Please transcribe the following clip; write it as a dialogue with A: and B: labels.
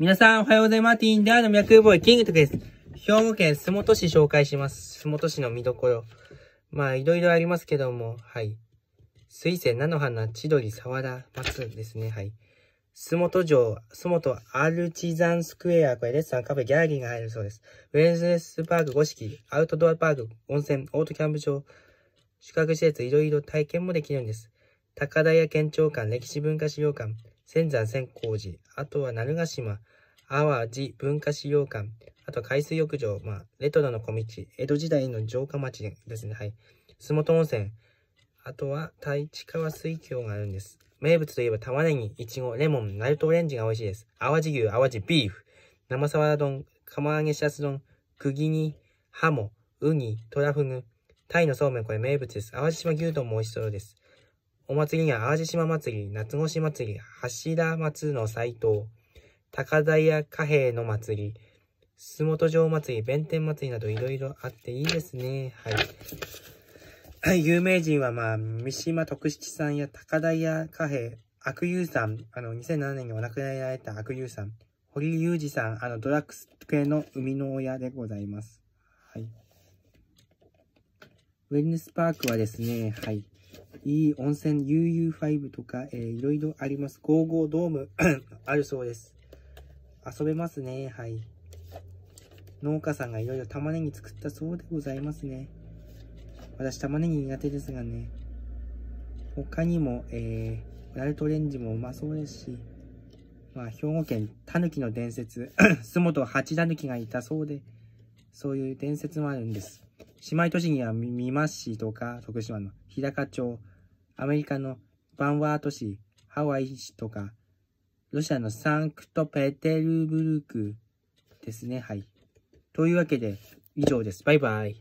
A: 皆さん、おはようございます。ティンダーの脈ボーイ、キングトクです。兵庫県洲本市紹介します。洲本市の見どころ。まあ、いろいろありますけども、はい。水仙、菜の花、千鳥、沢田、松ですね、はい。洲本城、洲本アルチザンスクエア、これレッサン、カフェ、ギャラリーが入るそうです。ウェルネスパーク五色、アウトドアパーク、温泉、オートキャンプ場、宿泊施設、いろいろ体験もできるんです。高田屋県庁館、歴史文化資料館、仙山仙光寺、あとは鳴ヶ島、淡路文化資料館、あと海水浴場、まあ、レトロの小道、江戸時代の城下町ですね、はい。洲本温泉、あとは太地川水郷があるんです。名物といえば玉ねぎ、いちご、レモン、ナルトオレンジが美味しいです。淡路牛、淡路ビーフ、生サワラ丼、釜揚げシャツ丼、釘に、ハモ、ウニ、トラフグ、タイのそうめん、これ名物です。淡路島牛丼も美味しそうです。お祭りや淡路島祭り、夏越し祭り、橋田松の斎藤、高台屋貨幣の祭り、洲本城祭り、弁天祭りなどいろいろあっていいですね。はい。はい、有名人は、まあ、三島徳七さんや高台屋貨幣、悪友さん、あの、2007年にお亡くなりになられた悪友さん、堀裕二さん、あの、ドラッグス系の生みの親でございます。はい。ウェルネスパークはですね、はい。いい温泉 UU5 とか、えー、いろいろあります。55ドーム あるそうです。遊べますね。はい。農家さんがいろいろ玉ねぎ作ったそうでございますね。私玉ねぎ苦手ですがね。他にも、えー、ナルトレンジもうまそうですし、まあ、兵庫県たぬきの伝説、洲本八たぬきがいたそうで、そういう伝説もあるんです。姉妹都市には美馬市とか、徳島の日高町、アメリカのバンワート市、ハワイ市とか、ロシアのサンクトペテルブルクですね。はい。というわけで、以上です。バイバイ。